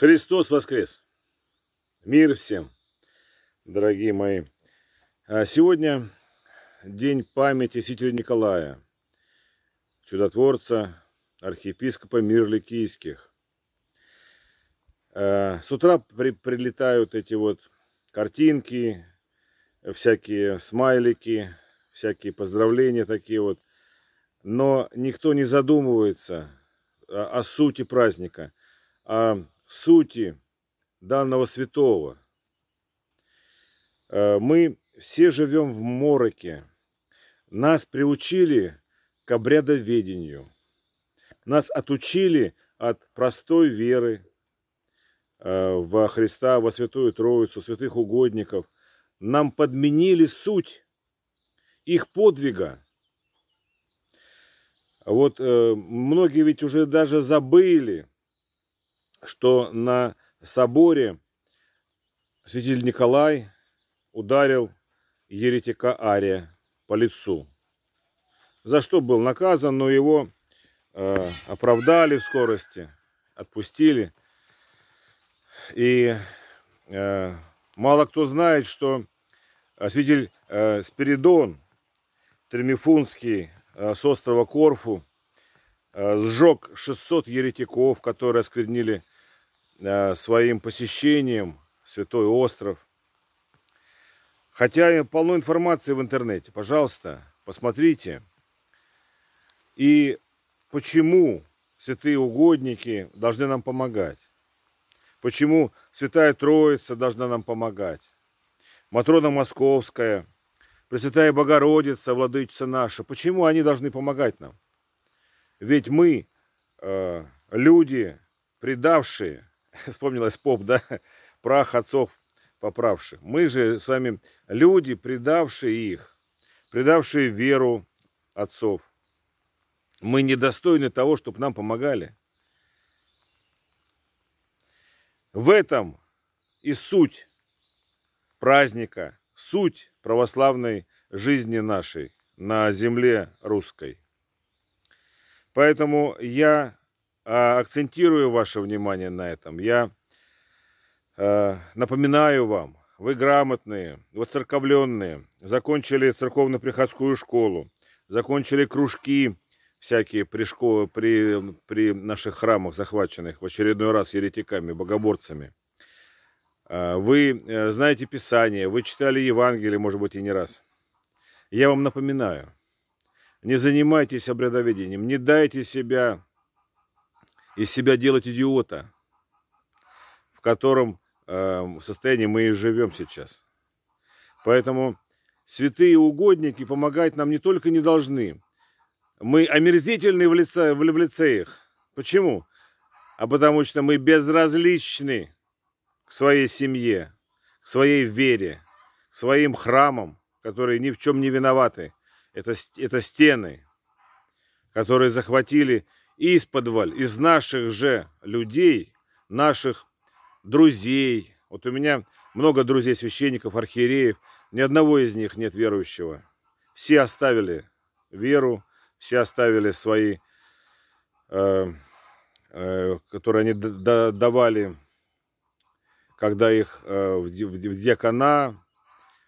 Христос воскрес! Мир всем, дорогие мои! А, сегодня день памяти святителя Николая, чудотворца, архиепископа Мирликийских. А, с утра при, прилетают эти вот картинки, всякие смайлики, всякие поздравления такие вот. Но никто не задумывается о сути праздника а – о сути данного святого. Э, мы все живем в мороке. Нас приучили к обрядоведению. Нас отучили от простой веры э, во Христа, во Святую Троицу, святых угодников. Нам подменили суть их подвига. Вот э, многие ведь уже даже забыли, что на соборе святитель Николай ударил еретика Ария по лицу, за что был наказан, но его э, оправдали в скорости, отпустили. И э, мало кто знает, что э, святитель э, Спиридон Тремифунский э, с острова Корфу э, сжег 600 еретиков, которые осквернили Э, своим посещением Святой Остров. Хотя полно информации в интернете. Пожалуйста, посмотрите. И почему святые угодники должны нам помогать? Почему Святая Троица должна нам помогать? Матрона Московская, Пресвятая Богородица, Владычица наша. Почему они должны помогать нам? Ведь мы, э, люди, предавшие – вспомнилось поп, да, прах отцов поправших. Мы же с вами люди, предавшие их, предавшие веру отцов. Мы недостойны того, чтобы нам помогали. В этом и суть праздника, суть православной жизни нашей на земле русской. Поэтому я а, акцентирую ваше внимание на этом. Я а, напоминаю вам, вы грамотные, воцерковленные, закончили церковно-приходскую школу, закончили кружки всякие при, школе, при, при наших храмах, захваченных в очередной раз еретиками, богоборцами. А, вы э, знаете Писание, вы читали Евангелие, может быть, и не раз. Я вам напоминаю, не занимайтесь обрядоведением, не дайте себя из себя делать идиота, в котором э, состоянии мы и живем сейчас. Поэтому святые угодники помогать нам не только не должны, мы омерзительны в лице, в лице их. Почему? А потому что мы безразличны к своей семье, к своей вере, к своим храмам, которые ни в чем не виноваты. Это, это стены, которые захватили из подваль, из наших же людей, наших друзей. Вот у меня много друзей священников, архиереев, ни одного из них нет верующего. Все оставили веру, все оставили свои, э, э, которые они давали, когда их э, в, в, диакона,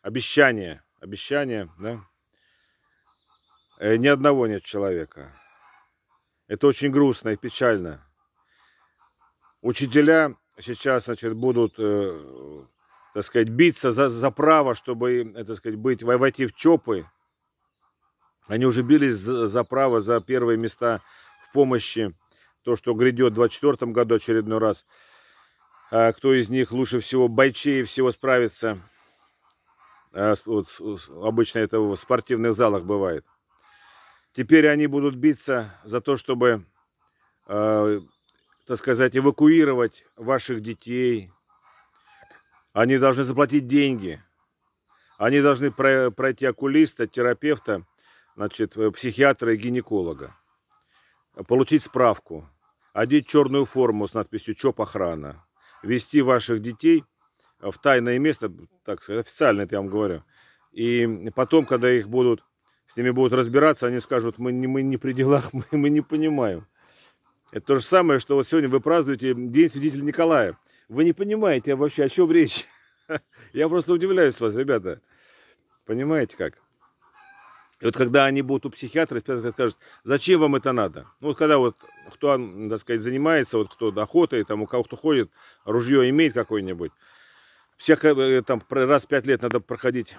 обещания, обещания, да? Э, ни одного нет человека. Это очень грустно и печально. Учителя сейчас, значит, будут, э, так сказать, биться за, за право, чтобы, э, так сказать, быть, войти в ЧОПы. Они уже бились за, за право, за первые места в помощи. То, что грядет в 2024 году очередной раз. А кто из них лучше всего, бойчее всего справится. А, вот, обычно это в спортивных залах бывает. Теперь они будут биться за то, чтобы, э, так сказать, эвакуировать ваших детей. Они должны заплатить деньги. Они должны пройти окулиста, терапевта, значит, э, психиатра и гинеколога. Получить справку. Одеть черную форму с надписью «ЧОП охрана». Вести ваших детей в тайное место, так сказать, официально это я вам говорю. И потом, когда их будут с ними будут разбираться, они скажут, мы не, мы не при делах, мы, мы не понимаем. Это то же самое, что вот сегодня вы празднуете День свидетеля Николая. Вы не понимаете вообще, о чем речь. Я просто удивляюсь вас, ребята. Понимаете как? И вот когда они будут у психиатра, психиатр скажет, зачем вам это надо? Ну, вот когда вот кто, так сказать, занимается, вот кто охотой, там, у кого кто ходит, ружье имеет какое-нибудь, всех э, там раз в пять лет надо проходить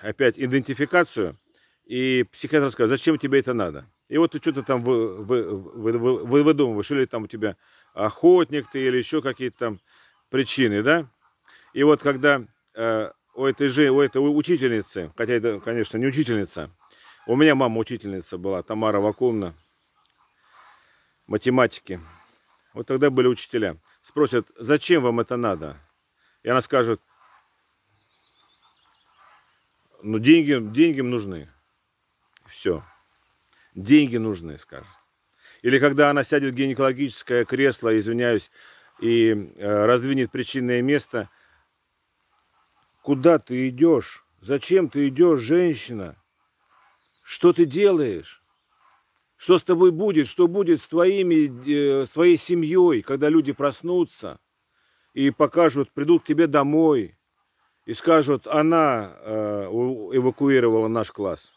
опять идентификацию, и психиатр скажет, зачем тебе это надо? И вот ты что-то там вы, вы, вы, вы, вы выдумываешь, или там у тебя охотник ты, или еще какие-то там причины, да? И вот когда э, у этой же, у этой учительницы, хотя это, конечно, не учительница, у меня мама учительница была, Тамара Вакумна, математики. Вот тогда были учителя. Спросят, зачем вам это надо? И она скажет, ну деньги, деньги нужны все. Деньги нужны, скажет. Или когда она сядет в гинекологическое кресло, извиняюсь, и э, раздвинет причинное место. Куда ты идешь? Зачем ты идешь, женщина? Что ты делаешь? Что с тобой будет? Что будет с, твоими, э, с твоей семьей, когда люди проснутся и покажут, придут к тебе домой и скажут, она э, эвакуировала наш класс?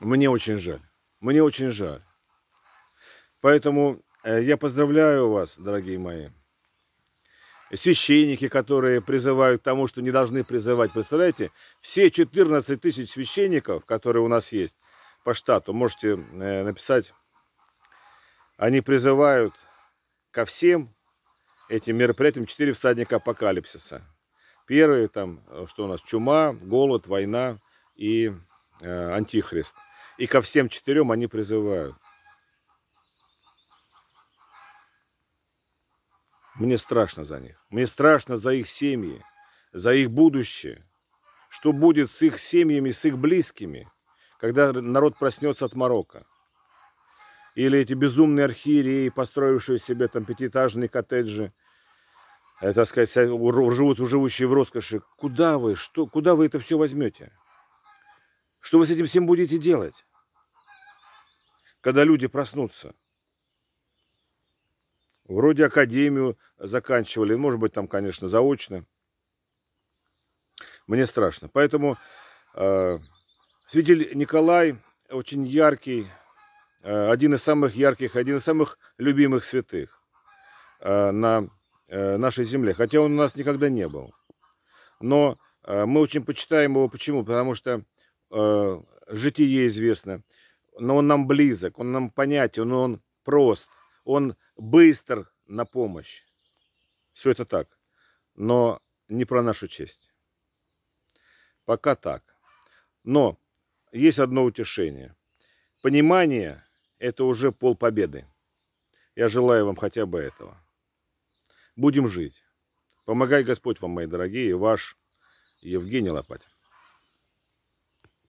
Мне очень жаль. Мне очень жаль. Поэтому э, я поздравляю вас, дорогие мои. Священники, которые призывают к тому, что не должны призывать. Представляете, все 14 тысяч священников, которые у нас есть по штату, можете э, написать, они призывают ко всем этим мероприятиям четыре всадника апокалипсиса. Первые там, э, что у нас, чума, голод, война и э, антихрист. И ко всем четырем они призывают. Мне страшно за них. Мне страшно за их семьи, за их будущее. Что будет с их семьями, с их близкими, когда народ проснется от Марокко. Или эти безумные архиереи, построившие себе там пятиэтажные коттеджи, это сказать, живут, живущие в роскоши. Куда вы? Что, куда вы это все возьмете? Что вы с этим всем будете делать? когда люди проснутся. Вроде академию заканчивали, может быть, там, конечно, заочно. Мне страшно. Поэтому э, святитель Николай очень яркий, э, один из самых ярких, один из самых любимых святых э, на э, нашей земле. Хотя он у нас никогда не был. Но э, мы очень почитаем его. Почему? Потому что э, житие известно – но он нам близок, он нам понятен, он прост, он быстр на помощь. Все это так, но не про нашу честь. Пока так. Но есть одно утешение. Понимание – это уже пол победы. Я желаю вам хотя бы этого. Будем жить. Помогай Господь вам, мои дорогие, ваш Евгений Лопатин.